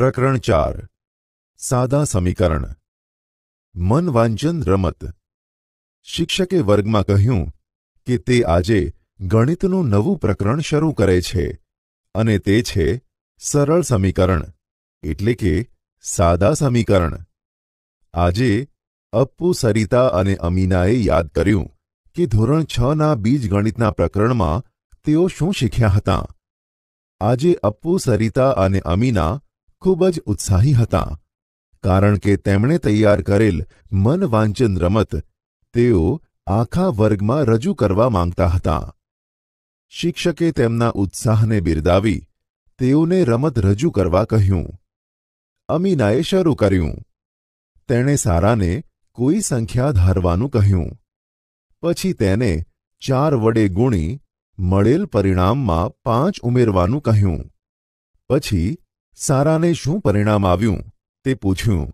પ્રકરણ ચાર સાદા સમીકરણ મન વાંચન રમત શિક્ષકે વર્ગમાં કહ્યું કે તે આજે ગણિતનું નવું પ્રકરણ શરૂ કરે છે અને તે છે સરળ સમીકરણ એટલે કે સાદા સમીકરણ આજે અપ્પુ સરિતા અને અમીનાએ યાદ કર્યું કે ધોરણ છના ના બીજગણિતના પ્રકરણમાં તેઓ શું શીખ્યા હતા આજે અપ્પુ સરિતા અને અમીના ખૂબ જ ઉત્સાહી હતા કારણ કે તેમણે તૈયાર કરેલ મન વાંચન રમત તેઓ આખા વર્ગમાં રજૂ કરવા માંગતા હતા શિક્ષકે તેમના ઉત્સાહને બિરદાવી તેઓને રમત રજૂ કરવા કહ્યું અમીનાએ શરૂ કર્યું તેણે સારાને કોઈ સંખ્યા ધારવાનું કહ્યું પછી તેને ચાર વડે ગુણી મળેલ પરિણામમાં પાંચ ઉમેરવાનું કહ્યું પછી સારાને શું પરિણામ આવ્યું તે પૂછ્યું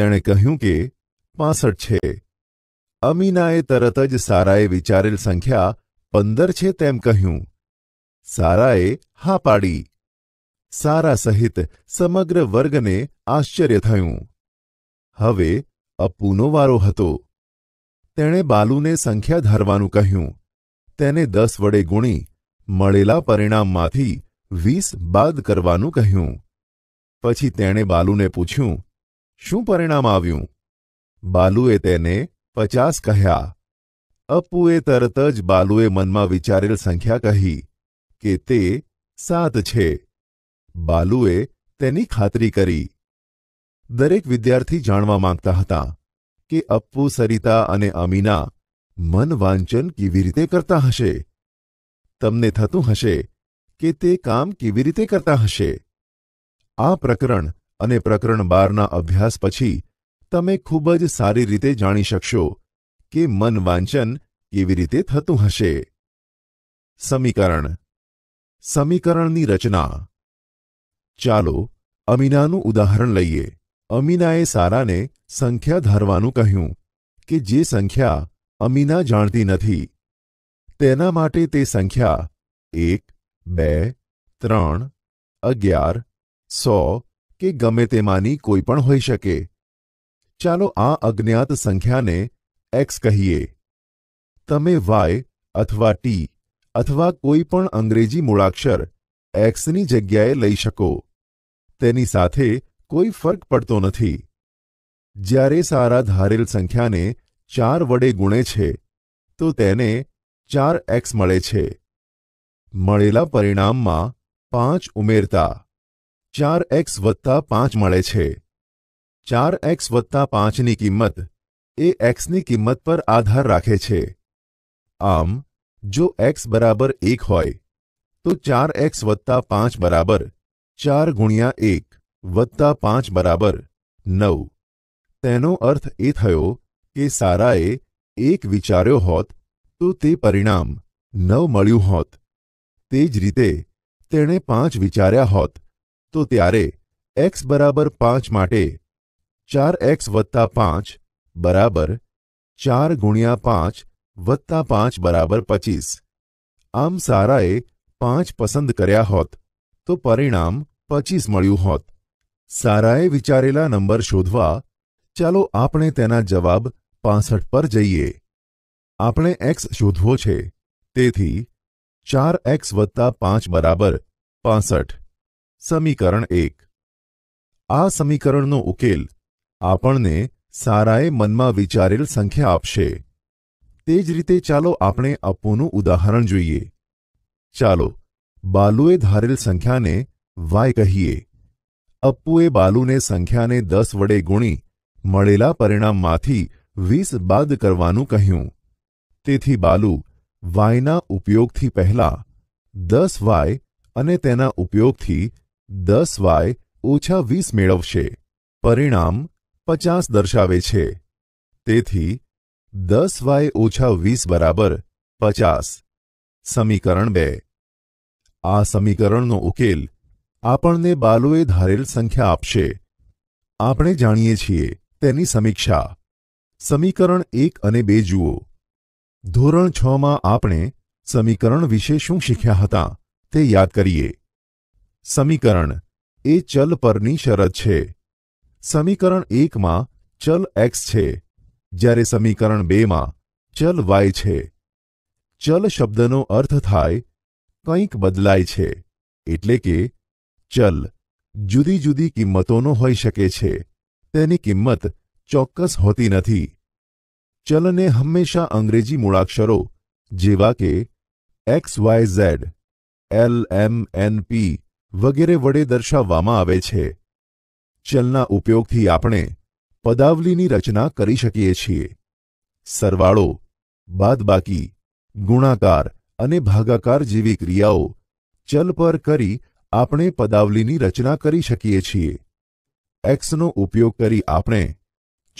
તેણે કહ્યું કે પાસઠ છે અમીનાએ તરત જ સારાએ વિચારેલ સંખ્યા પંદર છે તેમ કહ્યું સારાએ હા પાડી સારા સહિત સમગ્ર વર્ગને આશ્ચર્ય થયું હવે અપ્પુનો વારો હતો તેણે બાલુને સંખ્યા ધારવાનું કહ્યું તેને દસ વડે ગુણી મળેલા પરિણામમાંથી વીસ બાદ કરવાનું કહ્યું પછી તેણે બાલુને પૂછ્યું શું પરિણામ આવ્યું બાલુએ તેને પચાસ કહ્યા અપ્પુએ તરત જ બાલુએ મનમાં વિચારેલ સંખ્યા કહી કે તે સાત છે બાલુએ તેની ખાતરી કરી દરેક વિદ્યાર્થી જાણવા માંગતા હતા કે અપ્પુ સરિતા અને અમીના મન વાંચન કેવી રીતે કરતા હશે તમને થતું હશે કે તે કામ કેવી રીતે કરતા હશે આ પ્રકરણ અને પ્રકરણ બારના અભ્યાસ પછી તમે ખૂબ જ સારી રીતે જાણી શકશો કે મન વાંચન કેવી રીતે થતું હશે સમીકરણ સમીકરણની રચના ચાલો અમીનાનું ઉદાહરણ લઈએ અમીનાએ સારાને સંખ્યા ધારવાનું કહ્યું કે જે સંખ્યા અમીના જાણતી નથી તેના માટે તે સંખ્યા એક બે ત્રણ અગિયાર સો કે ગમે તેમાંની કોઈ પણ હોઈ શકે ચાલો આ અજ્ઞાત સંખ્યાને એક્સ કહીએ તમે વાય અથવા ટી અથવા કોઈ પણ અંગ્રેજી મૂળાક્ષર એક્સની જગ્યાએ લઈ શકો તેની સાથે કોઈ ફરક પડતો નથી જ્યારે સારા ધારેલ સંખ્યાને ચાર વડે ગુણે છે તો તેને ચાર એક્સ મળે છે મળેલા પરિણામમાં પાંચ ઉમેરતા ચાર એક્સ વત્તા પાંચ મળે છે ચાર એક્સ વત્તા પાંચની કિંમત એ એક્સની કિંમત પર આધાર રાખે છે આમ જો એક્સ બરાબર એક હોય તો ચાર એક્સ વત્તા પાંચ બરાબર ચાર ગુણ્યા એક વત્તા પાંચ બરાબર નવ તેનો અર્થ એ થયો કે સારાએ એક વિચાર્યો હોત તો તે પરિણામ નવ મળ્યું હોત તે જ રીતે તેણે પાંચ વિચાર્યા હોત તો ત્યારે એક્સ બરાબર પાંચ માટે ચાર એક્સ વત્તા પાંચ બરાબર ચાર ગુણ્યા પાંચ વત્તા પાંચ બરાબર પચીસ આમ સારાએ પાંચ પસંદ કર્યા હોત તો પરિણામ પચીસ મળ્યું હોત સારાએ વિચારેલા નંબર શોધવા ચાલો આપણે તેના જવાબ પાસઠ પર જઈએ આપણે એક્સ શોધવો છે તેથી ચાર એક્સ વત્તા પાંચ બરાબર પાસઠ સમીકરણ એક આ સમીકરણનો ઉકેલ આપણને સારાએ મનમાં વિચારેલ સંખ્યા આપશે તે જ રીતે ચાલો આપણે અપુનું ઉદાહરણ જોઈએ ચાલો બાલુએ ધારેલ સંખ્યાને વાય કહીએ અપ્પુએ બાલુને સંખ્યાને દસ વડે ગુણી મળેલા પરિણામમાંથી વીસ બાદ કરવાનું કહ્યું તેથી બાલુ વાયના ઉપયોગથી પહેલાં દસ વાય અને તેના ઉપયોગથી દસ વાય ઓછા વીસ મેળવશે પરિણામ પચાસ દર્શાવે છે તેથી દસ વાય ઓછા વીસ બરાબર પચાસ સમીકરણ બે આ સમીકરણનો ઉકેલ આપણને બાલોએ ધારેલ સંખ્યા આપશે આપણે જાણીએ છીએ તેની સમીક્ષા સમીકરણ એક અને બે જુઓ ધોરણ છમાં આપણે સમીકરણ વિશે શું શીખ્યા હતા તે યાદ કરીએ સમીકરણ એ ચલ પરની શરત છે સમીકરણ એકમાં ચલ એક્સ છે જ્યારે સમીકરણ બેમાં ચલ વાય છે ચલ શબ્દનો અર્થ થાય કંઈક બદલાય છે એટલે કે ચલ જુદી જુદી કિંમતોનો હોઈ શકે છે તેની કિંમત ચોક્કસ હોતી નથી ચલને હંમેશા અંગ્રેજી મૂળાક્ષરો જેવા કે X Y Z L M N P વગેરે વડે દર્શાવવામાં આવે છે ચલના ઉપયોગથી આપણે પદાવલીની રચના કરી શકીએ છીએ સરવાળો બાદબાકી ગુણાકાર અને ભાગાકાર જેવી ક્રિયાઓ ચલ પર કરી આપણે પદાવલીની રચના કરી શકીએ છીએ એક્સનો ઉપયોગ કરી આપણે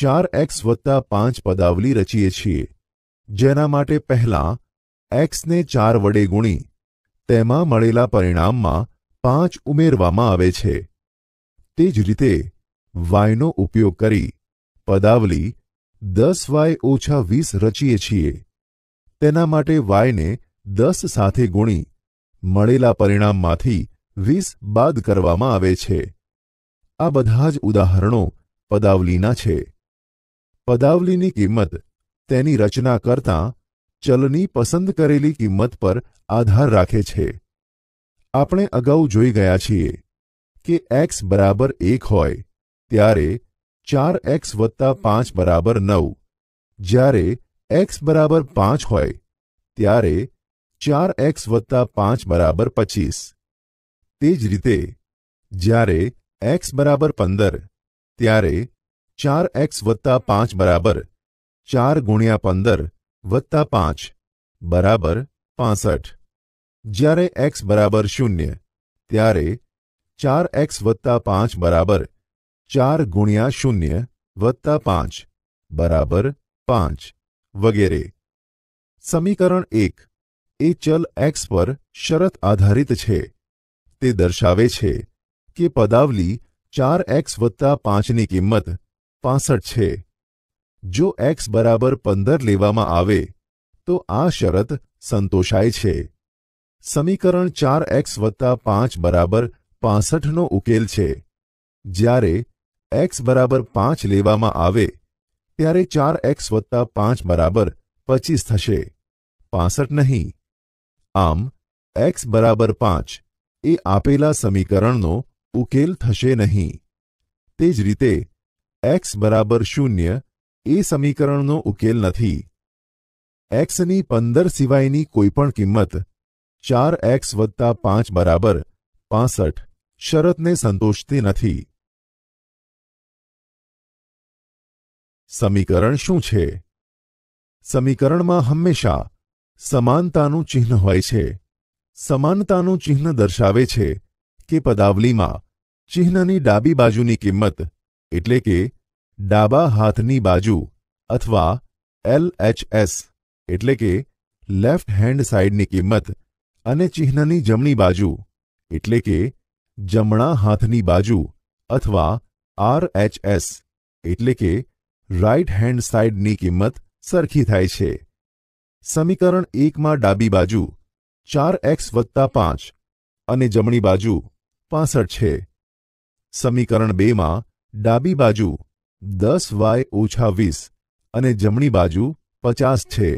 ચાર એક્સ વત્તા પાંચ પદાવલી રચીએ છીએ જેના માટે પહેલાં એક્સને ચાર વડે ગુણી તેમાં મળેલા પરિણામમાં પાંચ ઉમેરવામાં આવે છે તે જ રીતે વાયનો ઉપયોગ કરી પદાવલી દસ વાય ઓછા વીસ રચીએ છીએ તેના માટે વાયને દસ સાથે ગુણી મળેલા પરિણામમાંથી વીસ બાદ કરવામાં આવે છે આ બધા જ ઉદાહરણો પદાવલીના છે પદાવલીની કિંમત તેની રચના કરતાં ચલની પસંદ કરેલી કિંમત પર આધાર રાખે છે આપણે અગાઉ જોઈ ગયા છીએ કે એક્સ બરાબર એક હોય ત્યારે ચાર એક્સ વત્તા પાંચ બરાબર નવ જ્યારે એક્સ બરાબર પાંચ હોય ત્યારે ચાર એક્સ વત્તા પાંચ બરાબર પચીસ તે જ રીતે જ્યારે એક્સ બરાબર પંદર ત્યારે चार एक्स वत्ता पांच बराबर चार गुणिया पंदर वत्ता पांच बराबर पांसठ जयरे एक्स बराबर शून्य तेरे चार एक्स वत्ता पांच बराबर चार गुणिया शून्य वत्ता पांच बराबर पांच वगैरे समीकरण एक ए चल एक्स पर शरत आधारित है दर्शा कि पदावली चार एक्स वत्ता पांच की किमत પાસઠ છે જો એક્સ બરાબર પંદર લેવામાં આવે તો આ શરત સંતોષાય છે સમીકરણ ચાર એક્સ વત્તા પાંચ બરાબર પાસઠનો ઉકેલ છે જ્યારે એક્સ બરાબર પાંચ લેવામાં આવે ત્યારે ચાર એક્સ વત્તા પાંચ બરાબર પચીસ થશે પાસઠ નહીં આમ એક્સ બરાબર પાંચ એ આપેલા સમીકરણનો ઉકેલ થશે નહીં તે જ રીતે એક્સ બરાબર શૂન્ય એ સમીકરણનો ઉકેલ નથી એક્સની પંદર સિવાયની કોઈપણ કિંમત ચાર એક્સ વત્તા પાંચ બરાબર પાસઠ શરતને સંતોષતી નથી સમીકરણ શું છે સમીકરણમાં હંમેશા સમાનતાનું ચિહ્ન હોય છે સમાનતાનું ચિહ્ન દર્શાવે છે કે પદાવલીમાં ચિહ્નની ડાબી બાજુની કિંમત એટલે કે ડાબા હાથની બાજુ અથવા એલએચએસ એટલે કે લેફ્ટ હેન્ડ સાઇડની કિંમત અને ચિહ્નની જમણી બાજુ એટલે કે જમણા હાથની બાજુ અથવા આરએચએસ એટલે કે રાઇટ હેન્ડ સાઇડની કિંમત સરખી થાય છે સમીકરણ એકમાં ડાબી બાજુ ચાર એક્સ વત્તા પાંચ અને જમણી બાજુ પાસઠ છે સમીકરણ બેમાં ડાબી બાજુ દસ વાય ઓછા વીસ અને જમણી બાજુ પચાસ છે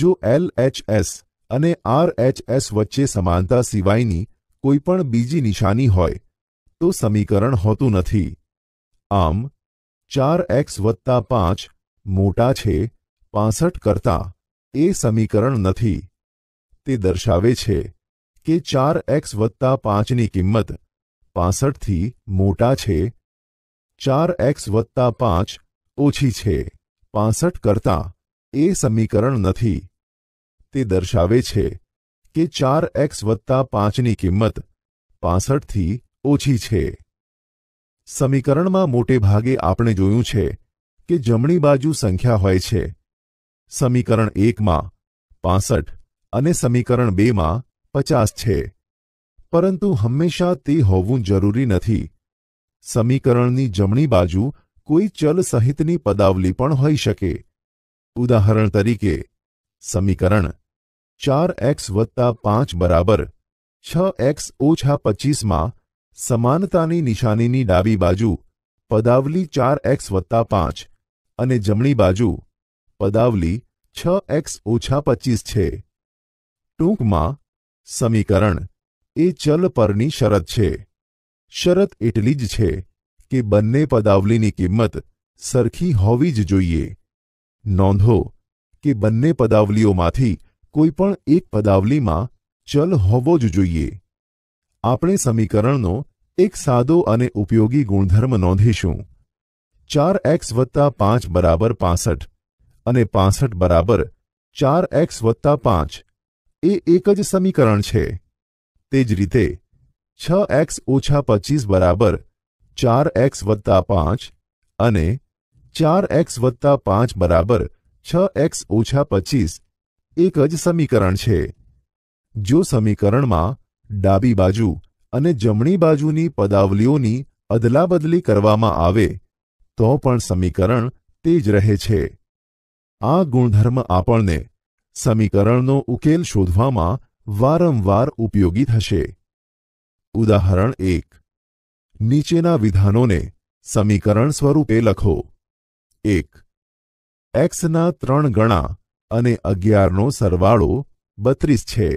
જો એલએચએસ અને આરએચએસ વચ્ચે સમાનતા સિવાયની કોઈપણ બીજી નિશાની હોય તો સમીકરણ હોતું નથી આમ ચાર એક્સ વત્તા પાંચ મોટા છે પાસઠ કરતાં એ સમીકરણ નથી તે દર્શાવે છે કે ચાર એક્સ વત્તા પાંચની કિંમત પાસઠથી મોટા છે ચાર એક્સ વત્તા પાંચ ઓછી છે પાસઠ કરતાં એ સમીકરણ નથી તે દર્શાવે છે કે ચાર એક્સ વત્તા પાંચની કિંમત પાસઠથી ઓછી છે સમીકરણમાં મોટે ભાગે આપણે જોયું છે કે જમણી બાજુ સંખ્યા હોય છે સમીકરણ એકમાં પાસઠ અને સમીકરણ બેમાં પચાસ છે પરંતુ હંમેશા તે હોવું જરૂરી નથી સમીકરણની જમણી બાજુ કોઈ ચલ સહિતની પદાવલી પણ હોઈ શકે ઉદાહરણ તરીકે સમીકરણ ચાર એક્સ વત્તા પાંચ બરાબર છ એક્સ ઓછા પચીસમાં સમાનતાની નિશાનીની ડાબી બાજુ પદાવલી ચાર એક્સ વત્તા પાંચ અને જમણી બાજુ પદાવલી છ એક્સ ઓછા પચીસ છે ટૂંકમાં સમીકરણ એ ચલ પરની શરત છે શરત એટલી જ છે કે બંને પદાવલીની કિંમત સરખી હોવી જ જોઈએ નોંધો કે બંને પદાવલીઓમાંથી કોઈપણ એક પદાવલીમાં ચલ હોવો જ જોઈએ આપણે સમીકરણનો એક સાદો અને ઉપયોગી ગુણધર્મ નોંધીશું ચાર એક્સ વત્તા પાંચ બરાબર પાસઠ અને પાસઠ બરાબર ચાર એક્સ વત્તા પાંચ એ એક જ સમીકરણ છે તે જ રીતે છ એક્સ ઓછા પચીસ બરાબર ચાર એક્સ વત્તા પાંચ અને ચાર એક્સ વત્તા પાંચ બરાબર છ એક્સ ઓછા પચીસ એક જ સમીકરણ છે જો સમીકરણમાં ડાબી બાજુ અને જમણી બાજુની પદાવલીઓની અદલાબદલી કરવામાં આવે તો પણ સમીકરણ તે જ રહે છે આ ગુણધર્મ આપણને સમીકરણનો ઉકેલ શોધવામાં વારંવાર ઉપયોગી થશે ઉદાહરણ એક નીચેના વિધાનોને સમીકરણ સ્વરૂપે લખો એક એક્સના ત્રણ ગણા અને અગિયારનો સરવાળો બત્રીસ છે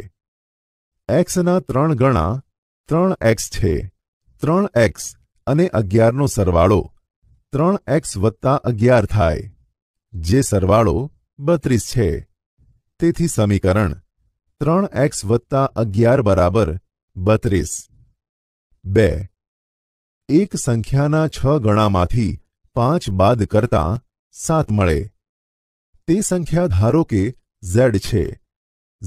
એક્સના ત્રણ ગણા ત્રણ એક્સ છે ત્રણ એક્સ અને અગિયારનો સરવાળો ત્રણ એક્સ વત્તા અગિયાર થાય જે સરવાળો બત્રીસ છે તેથી સમીકરણ ત્રણ એક્સ વત્તા અગિયાર બરાબર બત્રીસ બે એક સંખ્યાના છ ગણામાંથી પાંચ બાદ કરતા સાત મળે તે સંખ્યા ધારો કે ઝેડ છે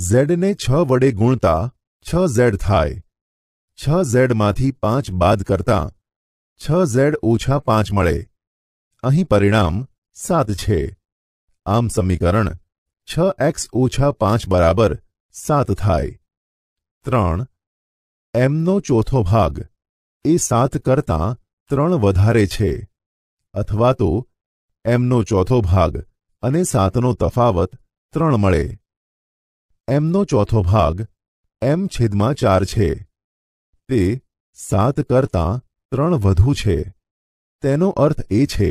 ઝેડને છ વડે ગુણતા છ ઝેડ થાય છ ઝેડમાંથી પાંચ બાદ કરતા છ ઝેડ ઓછા પાંચ મળે અહીં પરિણામ સાત છે આમ સમીકરણ છ એક્સ ઓછા પાંચ બરાબર સાત થાય ત્રણ એમનો ચોથો ભાગ એ સાત કરતાં ત્રણ વધારે છે અથવા તો એમનો ચોથો ભાગ અને સાતનો તફાવત ત્રણ મળે એમનો ચોથો ભાગ એમ છેદમાં ચાર છે તે સાત કરતાં ત્રણ વધુ છે તેનો અર્થ એ છે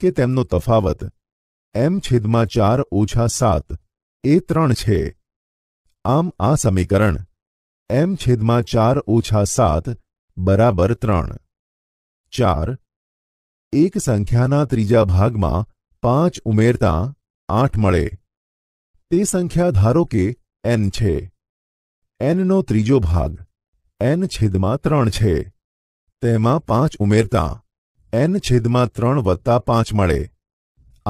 કે તેમનો તફાવત એમ છેદમાં ચાર ઓછા સાત એ ત્રણ છે આમ આ સમીકરણ એમ છેદમાં ચાર ઓછા સાત બરાબર ત્રણ ચાર એક સંખ્યાના ત્રીજા ભાગમાં પાંચ ઉમેરતાં આઠ મળે તે સંખ્યા ધારો કે એન છે એનનો ત્રીજો ભાગ એન છેદમાં ત્રણ છે તેમાં પાંચ ઉમેરતાં એન છેદમાં ત્રણ વત્તા પાંચ મળે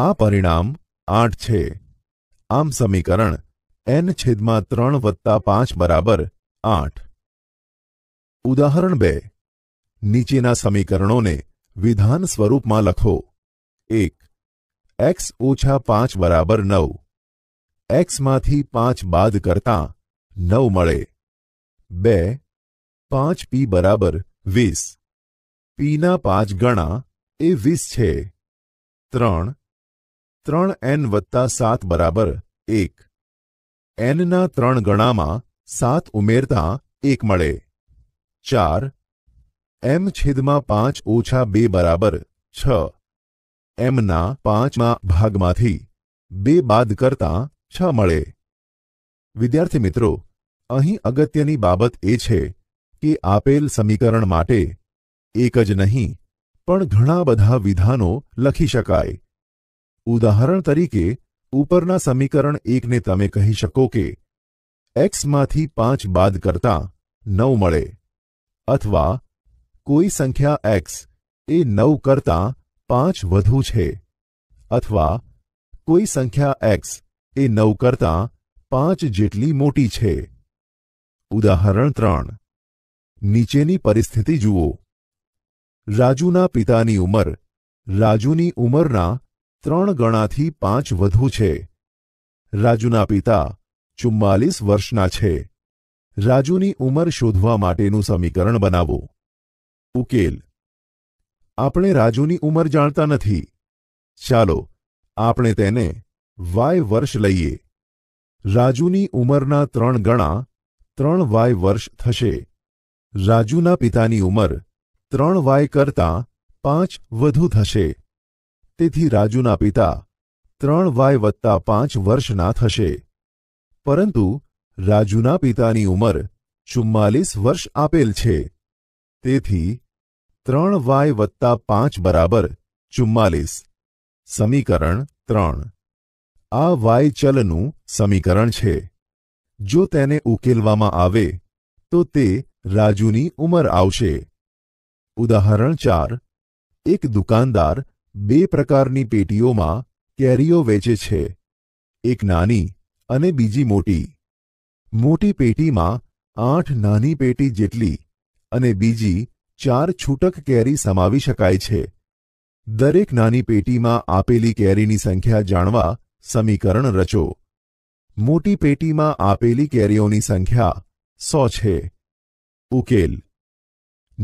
આ પરિણામ આઠ છે આમ સમીકરણ એન છેદમાં ત્રણ વત્તા પાંચ બરાબર આઠ ઉદાહરણ બે નીચેના સમીકરણોને વિધાન સ્વરૂપમાં લખો એક એક્સ ઓછા પાંચ બરાબર નવ એક્સમાંથી પાંચ બાદ કરતાં નવ મળે બે પાંચ પી બરાબર વીસ પીના પાંચ ગણા એ વીસ છે ત્રણ ત્રણ એન વત્તા સાત બરાબર એક એનના ત્રણ ગણામાં સાત ઉમેરતા એક મળે ચાર એમ છેદમાં પાંચ ઓછા બે બરાબર છ એમના પાંચમાં ભાગમાંથી બે બાદ કરતાં છ મળે વિદ્યાર્થી મિત્રો અહીં અગત્યની બાબત એ છે કે આપેલ સમીકરણ માટે એક જ નહીં પણ ઘણા બધા વિધાનો લખી શકાય ઉદાહરણ તરીકે ઉપરના સમીકરણ એકને તમે કહી શકો કે x माथी 5 બાદ કરતા 9 मिले अथवा कोई संख्या x એ 9 કરતા 5 વધુ છે અથવા કોઈ સંખ્યા x એ 9 કરતા 5 જટલી મોટી છે ઉદાહરણ 3 નીચેની પરિસ્થિતિ જુઓ રાજુના પિતાની ઉંમર રાજુની ઉંમરના 3 ગણાથી 5 વધુ છે રાજુના પિતા ચુમ્માલીસ વર્ષના છે રાજુની ઉંમર શોધવા માટેનું સમીકરણ બનાવો ઉકેલ આપણે રાજુની ઉંમર જાણતા નથી ચાલો આપણે તેને વાય વર્ષ લઈએ રાજુની ઉંમરના ત્રણ ગણા ત્રણ વાય વર્ષ થશે રાજુના પિતાની ઉંમર ત્રણ વાય કરતાં પાંચ વધુ થશે તેથી રાજુના પિતા ત્રણ વાય વત્તા પાંચ વર્ષના થશે પરંતુ રાજુના પિતાની ઉંમર ચુમ્માલીસ વર્ષ આપેલ છે તેથી ત્રણ વાય વત્તા પાંચ બરાબર ચુમ્માલીસ સમીકરણ ત્રણ આ વાય ચલનું સમીકરણ છે જો તેને ઉકેલવામાં આવે તો તે રાજુની ઉંમર આવશે ઉદાહરણ ચાર એક દુકાનદાર બે પ્રકારની પેટીઓમાં કેરીઓ વેચે છે એક નાની અને બીજી મોટી મોટી પેટીમાં આઠ નાની પેટી જેટલી અને બીજી ચાર છૂટક કેરી સમાવી શકાય છે દરેક નાની પેટીમાં આપેલી કેરીની સંખ્યા જાણવા સમીકરણ રચો મોટી પેટીમાં આપેલી કેરીઓની સંખ્યા સો છે ઉકેલ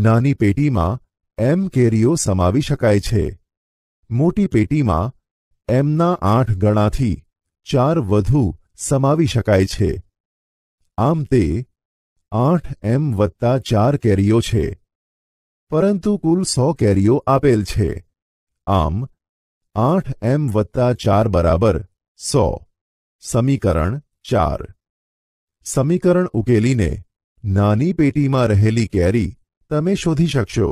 નાની પેટીમાં એમ કેરીઓ સમાવી શકાય છે મોટી પેટીમાં એમના આઠ ગણાથી ચાર વધુ સમાવી શકાય છે આમ તે આઠ એમ વત્તા ચાર કેરીઓ છે પરંતુ કુલ સો કેરીઓ આપેલ છે આમ આઠ એમ વત્તા ચાર બરાબર સો સમીકરણ ચાર સમીકરણ ઉકેલીને નાની પેટીમાં રહેલી કેરી તમે શોધી શકશો